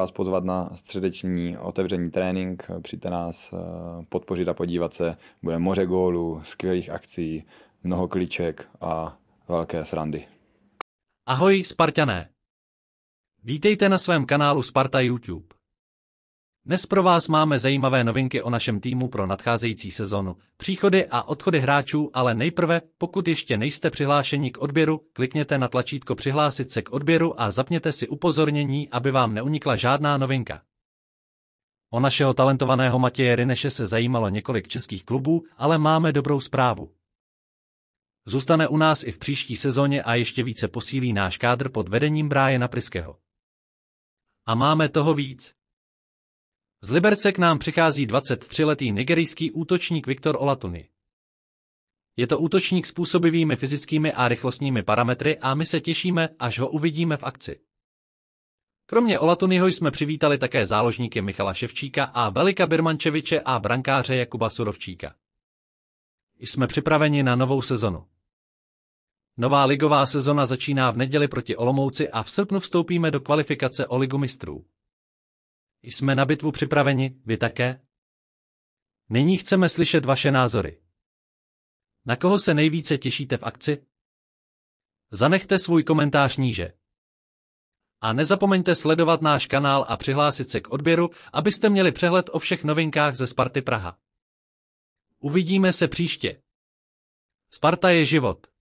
vás pozvat na středeční otevření trénink. Přijďte nás eh, podpořit a podívat se. Bude moře gólů, skvělých akcí, mnoho klíček a velké srandy. Ahoj, Spartané! Vítejte na svém kanálu Sparta YouTube. Dnes pro vás máme zajímavé novinky o našem týmu pro nadcházející sezonu, příchody a odchody hráčů, ale nejprve, pokud ještě nejste přihlášeni k odběru, klikněte na tlačítko přihlásit se k odběru a zapněte si upozornění, aby vám neunikla žádná novinka. O našeho talentovaného Matěje Rineše se zajímalo několik českých klubů, ale máme dobrou zprávu. Zůstane u nás i v příští sezóně a ještě více posílí náš kádr pod vedením Brájena Priskeho. A máme toho víc. Z Liberce k nám přichází 23-letý nigerijský útočník Viktor Olatuny. Je to útočník s působivými fyzickými a rychlostními parametry a my se těšíme, až ho uvidíme v akci. Kromě Olatunyho jsme přivítali také záložníky Michala Ševčíka a Belika Birmančeviče a brankáře Jakuba Surovčíka. Jsme připraveni na novou sezonu. Nová ligová sezona začíná v neděli proti Olomouci a v srpnu vstoupíme do kvalifikace o ligu mistrů. Jsme na bitvu připraveni, vy také? Nyní chceme slyšet vaše názory. Na koho se nejvíce těšíte v akci? Zanechte svůj komentář níže. A nezapomeňte sledovat náš kanál a přihlásit se k odběru, abyste měli přehled o všech novinkách ze Sparty Praha. Uvidíme se příště. Sparta je život.